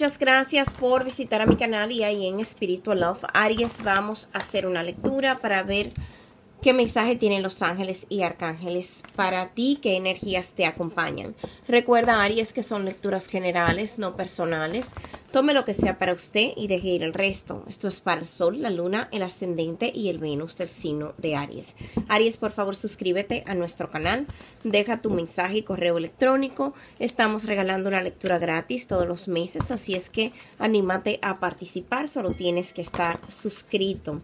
Muchas gracias por visitar a mi canal y ahí en Spiritual Love Aries vamos a hacer una lectura para ver ¿Qué mensaje tienen los ángeles y arcángeles para ti? ¿Qué energías te acompañan? Recuerda, Aries, que son lecturas generales, no personales. Tome lo que sea para usted y deje ir el resto. Esto es para el Sol, la Luna, el Ascendente y el Venus del signo de Aries. Aries, por favor, suscríbete a nuestro canal. Deja tu mensaje y correo electrónico. Estamos regalando una lectura gratis todos los meses, así es que anímate a participar. Solo tienes que estar suscrito.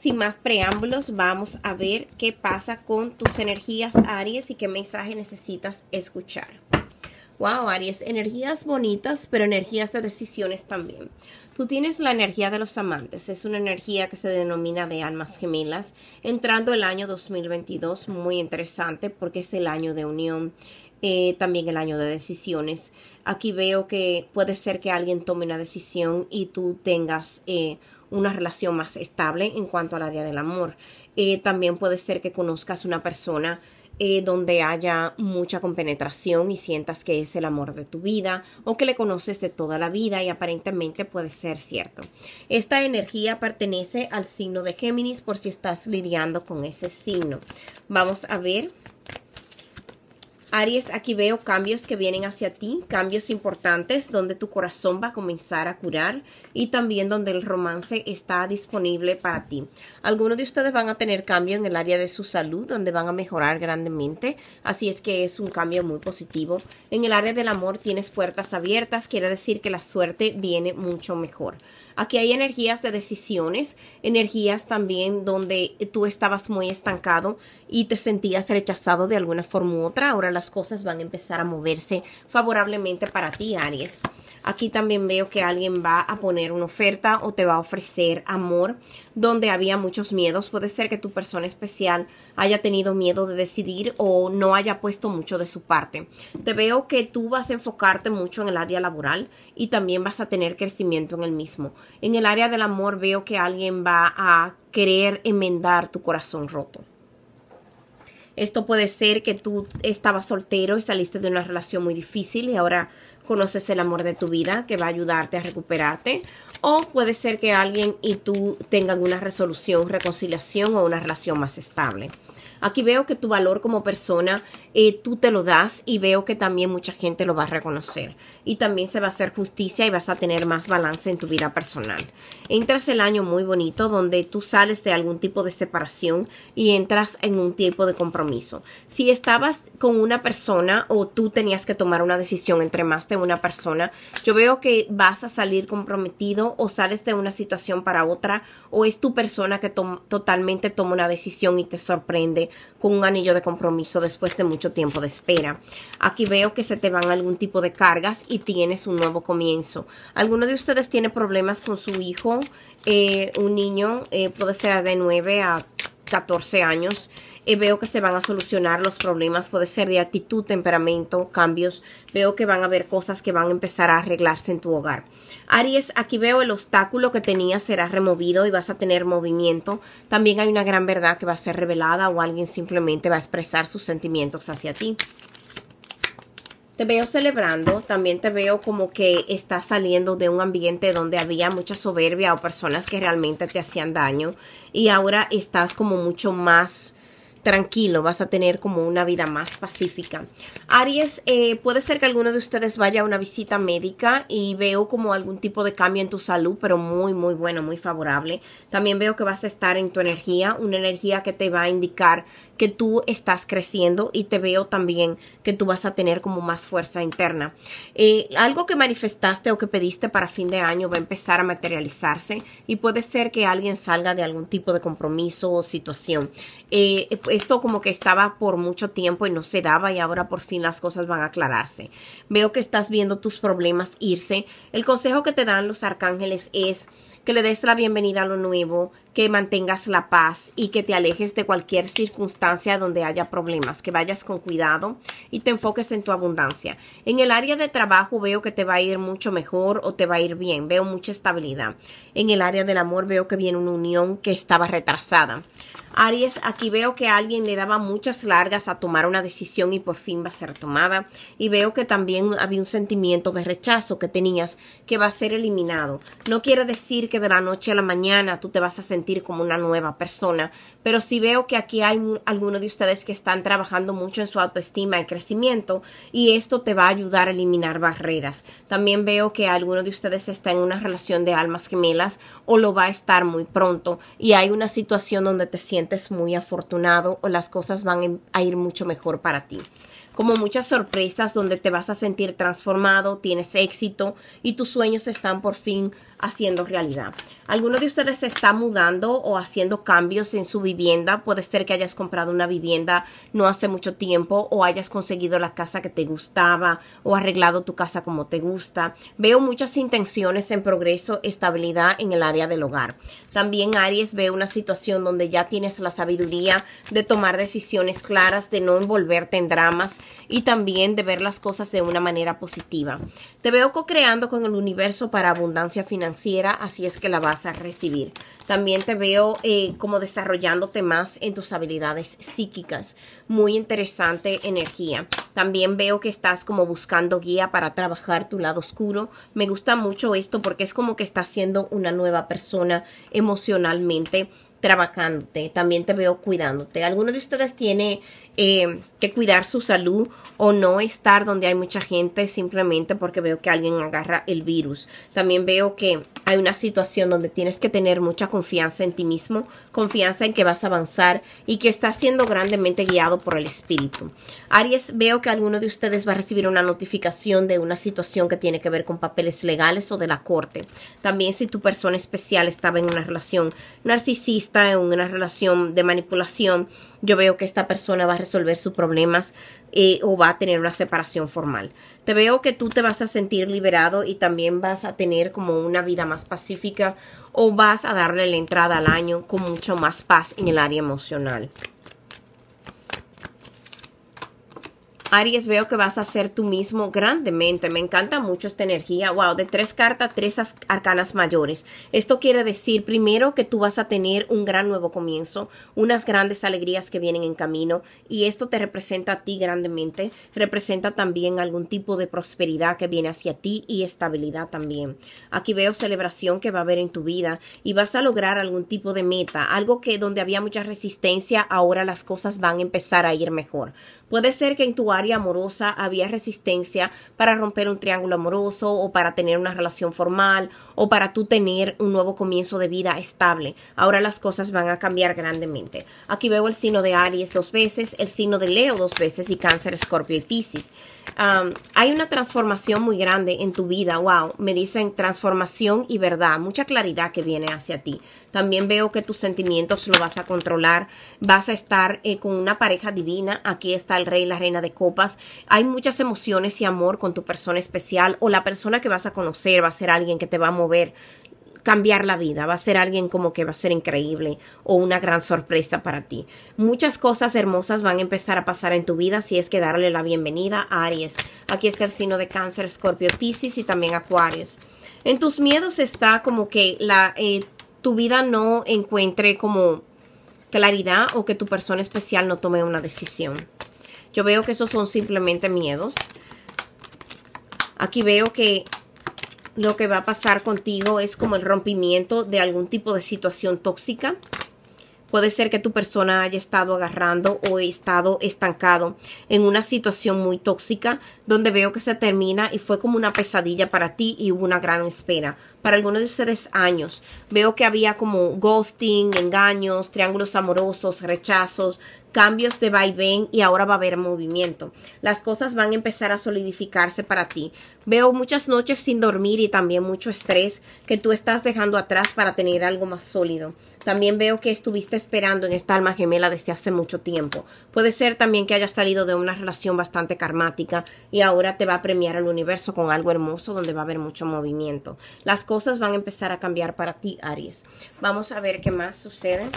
Sin más preámbulos, vamos a ver qué pasa con tus energías Aries y qué mensaje necesitas escuchar. Wow, Aries, energías bonitas, pero energías de decisiones también. Tú tienes la energía de los amantes, es una energía que se denomina de almas gemelas, entrando el año 2022, muy interesante porque es el año de unión, eh, también el año de decisiones. Aquí veo que puede ser que alguien tome una decisión y tú tengas... Eh, una relación más estable en cuanto al área del amor. Eh, también puede ser que conozcas una persona eh, donde haya mucha compenetración y sientas que es el amor de tu vida o que le conoces de toda la vida y aparentemente puede ser cierto. Esta energía pertenece al signo de Géminis por si estás lidiando con ese signo. Vamos a ver Aries, aquí veo cambios que vienen hacia ti, cambios importantes donde tu corazón va a comenzar a curar y también donde el romance está disponible para ti. Algunos de ustedes van a tener cambio en el área de su salud donde van a mejorar grandemente, así es que es un cambio muy positivo. En el área del amor tienes puertas abiertas, quiere decir que la suerte viene mucho mejor. Aquí hay energías de decisiones, energías también donde tú estabas muy estancado y te sentías rechazado de alguna forma u otra. Ahora las cosas van a empezar a moverse favorablemente para ti, Aries. Aquí también veo que alguien va a poner una oferta o te va a ofrecer amor donde había muchos miedos. Puede ser que tu persona especial haya tenido miedo de decidir o no haya puesto mucho de su parte. Te veo que tú vas a enfocarte mucho en el área laboral y también vas a tener crecimiento en el mismo en el área del amor veo que alguien va a querer enmendar tu corazón roto. Esto puede ser que tú estabas soltero y saliste de una relación muy difícil y ahora conoces el amor de tu vida que va a ayudarte a recuperarte. O puede ser que alguien y tú tengan una resolución, reconciliación o una relación más estable. Aquí veo que tu valor como persona, eh, tú te lo das y veo que también mucha gente lo va a reconocer. Y también se va a hacer justicia y vas a tener más balance en tu vida personal. Entras el año muy bonito donde tú sales de algún tipo de separación y entras en un tiempo de compromiso. Si estabas con una persona o tú tenías que tomar una decisión entre más de una persona, yo veo que vas a salir comprometido o sales de una situación para otra o es tu persona que totalmente toma una decisión y te sorprende con un anillo de compromiso después de mucho tiempo de espera. Aquí veo que se te van algún tipo de cargas y tienes un nuevo comienzo. ¿Alguno de ustedes tiene problemas con su hijo? Eh, un niño eh, puede ser de 9 a 14 años, y eh, veo que se van a solucionar los problemas, puede ser de actitud, temperamento, cambios, veo que van a haber cosas que van a empezar a arreglarse en tu hogar. Aries, aquí veo el obstáculo que tenías será removido y vas a tener movimiento. También hay una gran verdad que va a ser revelada o alguien simplemente va a expresar sus sentimientos hacia ti te veo celebrando, también te veo como que estás saliendo de un ambiente donde había mucha soberbia o personas que realmente te hacían daño y ahora estás como mucho más tranquilo, vas a tener como una vida más pacífica. Aries, eh, puede ser que alguno de ustedes vaya a una visita médica y veo como algún tipo de cambio en tu salud, pero muy, muy bueno, muy favorable. También veo que vas a estar en tu energía, una energía que te va a indicar que tú estás creciendo y te veo también que tú vas a tener como más fuerza interna. Eh, algo que manifestaste o que pediste para fin de año va a empezar a materializarse y puede ser que alguien salga de algún tipo de compromiso o situación. Eh, esto como que estaba por mucho tiempo y no se daba y ahora por fin las cosas van a aclararse. Veo que estás viendo tus problemas irse. El consejo que te dan los arcángeles es que le des la bienvenida a lo nuevo, que mantengas la paz y que te alejes de cualquier circunstancia donde haya problemas, que vayas con cuidado y te enfoques en tu abundancia. En el área de trabajo veo que te va a ir mucho mejor o te va a ir bien, veo mucha estabilidad. En el área del amor veo que viene una unión que estaba retrasada. Aries, aquí veo que alguien le daba muchas largas a tomar una decisión y por fin va a ser tomada. Y veo que también había un sentimiento de rechazo que tenías que va a ser eliminado. No quiere decir que de la noche a la mañana tú te vas a sentir como una nueva persona. Pero si veo que aquí hay alguno de ustedes que están trabajando mucho en su autoestima y crecimiento y esto te va a ayudar a eliminar barreras. También veo que alguno de ustedes está en una relación de almas gemelas o lo va a estar muy pronto y hay una situación donde te sientes muy afortunado o las cosas van a ir mucho mejor para ti como muchas sorpresas donde te vas a sentir transformado, tienes éxito y tus sueños están por fin haciendo realidad. Alguno de ustedes se está mudando o haciendo cambios en su vivienda. Puede ser que hayas comprado una vivienda no hace mucho tiempo o hayas conseguido la casa que te gustaba o arreglado tu casa como te gusta. Veo muchas intenciones en progreso, estabilidad en el área del hogar. También Aries ve una situación donde ya tienes la sabiduría de tomar decisiones claras, de no envolverte en dramas y también de ver las cosas de una manera positiva. Te veo co-creando con el universo para abundancia financiera, así es que la vas a recibir. También te veo eh, como desarrollándote más en tus habilidades psíquicas. Muy interesante energía. También veo que estás como buscando guía para trabajar tu lado oscuro. Me gusta mucho esto porque es como que estás siendo una nueva persona emocionalmente trabajándote, también te veo cuidándote. Alguno de ustedes tiene eh, que cuidar su salud o no estar donde hay mucha gente simplemente porque veo que alguien agarra el virus. También veo que hay una situación donde tienes que tener mucha confianza en ti mismo, confianza en que vas a avanzar y que estás siendo grandemente guiado por el Espíritu. Aries, veo que alguno de ustedes va a recibir una notificación de una situación que tiene que ver con papeles legales o de la corte. También si tu persona especial estaba en una relación narcisista, en una relación de manipulación, yo veo que esta persona va a resolver sus problemas eh, o va a tener una separación formal. Te veo que tú te vas a sentir liberado y también vas a tener como una vida más pacífica o vas a darle la entrada al año con mucho más paz en el área emocional. Aries, veo que vas a ser tú mismo grandemente. Me encanta mucho esta energía. Wow, de tres cartas, tres arcanas mayores. Esto quiere decir, primero, que tú vas a tener un gran nuevo comienzo, unas grandes alegrías que vienen en camino. Y esto te representa a ti grandemente. Representa también algún tipo de prosperidad que viene hacia ti y estabilidad también. Aquí veo celebración que va a haber en tu vida y vas a lograr algún tipo de meta, algo que donde había mucha resistencia, ahora las cosas van a empezar a ir mejor. Puede ser que en tu amorosa había resistencia para romper un triángulo amoroso o para tener una relación formal o para tú tener un nuevo comienzo de vida estable. Ahora las cosas van a cambiar grandemente. Aquí veo el signo de Aries dos veces, el signo de Leo dos veces y Cáncer, Escorpio y piscis hay una transformación muy grande en tu vida, wow, me dicen transformación y verdad, mucha claridad que viene hacia ti. También veo que tus sentimientos lo vas a controlar, vas a estar eh, con una pareja divina, aquí está el rey, la reina de copas hay muchas emociones y amor con tu persona especial o la persona que vas a conocer va a ser alguien que te va a mover cambiar la vida, va a ser alguien como que va a ser increíble o una gran sorpresa para ti. Muchas cosas hermosas van a empezar a pasar en tu vida si es que darle la bienvenida a Aries. Aquí está el signo de cáncer, escorpio, piscis y también acuarios. En tus miedos está como que la, eh, tu vida no encuentre como claridad o que tu persona especial no tome una decisión. Yo veo que esos son simplemente miedos. Aquí veo que lo que va a pasar contigo es como el rompimiento de algún tipo de situación tóxica. Puede ser que tu persona haya estado agarrando o he estado estancado en una situación muy tóxica donde veo que se termina y fue como una pesadilla para ti y hubo una gran espera. Para algunos de ustedes años. Veo que había como ghosting, engaños, triángulos amorosos, rechazos, cambios de vaivén y ahora va a haber movimiento. Las cosas van a empezar a solidificarse para ti. Veo muchas noches sin dormir y también mucho estrés que tú estás dejando atrás para tener algo más sólido. También veo que estuviste esperando en esta alma gemela desde hace mucho tiempo. Puede ser también que hayas salido de una relación bastante karmática y ahora te va a premiar el universo con algo hermoso donde va a haber mucho movimiento. Las cosas van a empezar a cambiar para ti, Aries. Vamos a ver qué más sucede.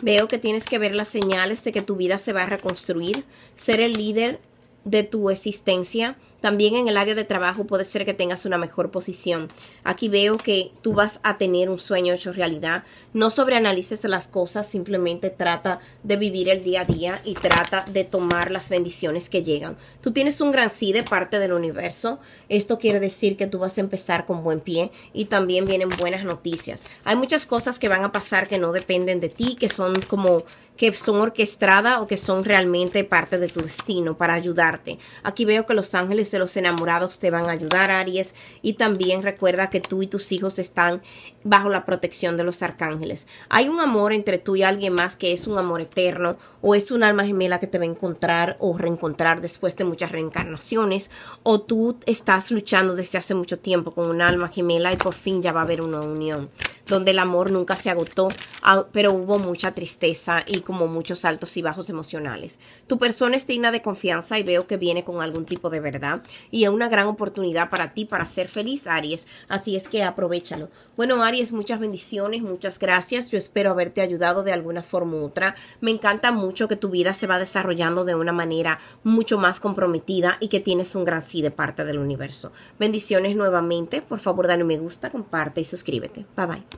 Veo que tienes que ver las señales de que tu vida se va a reconstruir, ser el líder de tu existencia. También en el área de trabajo puede ser que tengas una mejor posición. Aquí veo que tú vas a tener un sueño hecho realidad. No sobreanalices las cosas, simplemente trata de vivir el día a día y trata de tomar las bendiciones que llegan. Tú tienes un gran sí de parte del universo. Esto quiere decir que tú vas a empezar con buen pie y también vienen buenas noticias. Hay muchas cosas que van a pasar que no dependen de ti, que son como que son orquestadas o que son realmente parte de tu destino para ayudar Aquí veo que los ángeles de los enamorados te van a ayudar, Aries. Y también recuerda que tú y tus hijos están bajo la protección de los arcángeles. Hay un amor entre tú y alguien más que es un amor eterno o es un alma gemela que te va a encontrar o reencontrar después de muchas reencarnaciones o tú estás luchando desde hace mucho tiempo con un alma gemela y por fin ya va a haber una unión donde el amor nunca se agotó, ah, pero hubo mucha tristeza y como muchos altos y bajos emocionales. Tu persona es digna de confianza y veo que viene con algún tipo de verdad y es una gran oportunidad para ti para ser feliz, Aries. Así es que aprovechalo. Bueno, Aries, muchas bendiciones, muchas gracias. Yo espero haberte ayudado de alguna forma u otra. Me encanta mucho que tu vida se va desarrollando de una manera mucho más comprometida y que tienes un gran sí de parte del universo. Bendiciones nuevamente. Por favor, dale me gusta, comparte y suscríbete. Bye bye.